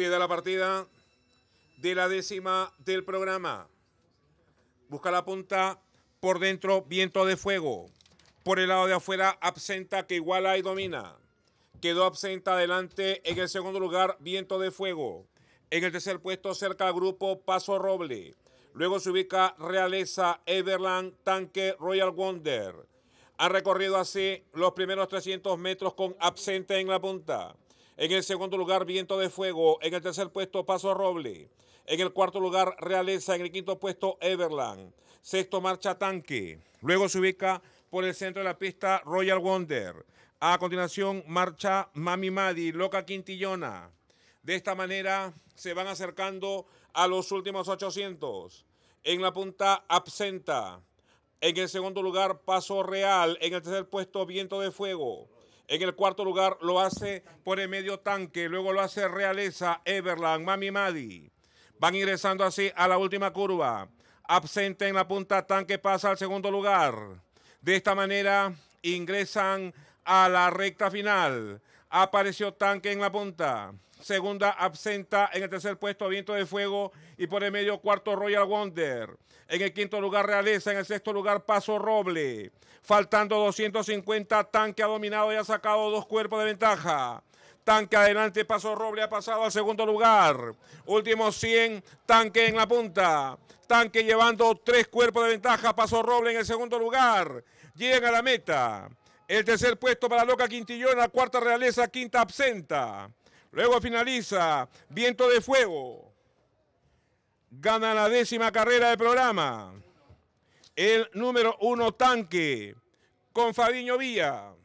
Pide la partida de la décima del programa. Busca la punta por dentro, viento de fuego. Por el lado de afuera, absenta que iguala y domina. Quedó absenta adelante en el segundo lugar, viento de fuego. En el tercer puesto, cerca al grupo, paso roble. Luego se ubica Realeza, Everland, Tanque, Royal Wonder. Ha recorrido así los primeros 300 metros con Absenta en la punta. En el segundo lugar, Viento de Fuego. En el tercer puesto, Paso Roble. En el cuarto lugar, Realeza. En el quinto puesto, Everland. Sexto, Marcha Tanque. Luego se ubica por el centro de la pista Royal Wonder. A continuación, marcha Mami Madi, Loca Quintillona. De esta manera se van acercando a los últimos 800. En la punta, Absenta. En el segundo lugar, Paso Real. En el tercer puesto, Viento de Fuego. En el cuarto lugar lo hace, por el medio tanque, luego lo hace Realeza, Everland, Mami Madi. Van ingresando así a la última curva. Absente en la punta, tanque pasa al segundo lugar. De esta manera ingresan a la recta final. Apareció tanque en la punta. Segunda absenta en el tercer puesto Viento de Fuego y por el medio cuarto Royal Wonder. En el quinto lugar Realeza, en el sexto lugar Paso Roble. Faltando 250, tanque ha dominado y ha sacado dos cuerpos de ventaja. Tanque adelante, Paso Roble ha pasado al segundo lugar. Último 100, tanque en la punta. Tanque llevando tres cuerpos de ventaja, Paso Roble en el segundo lugar. Llega a la meta. El tercer puesto para Loca Quintillona, cuarta realeza, quinta absenta. Luego finaliza Viento de Fuego. Gana la décima carrera del programa. El número uno tanque con Fabiño Villa.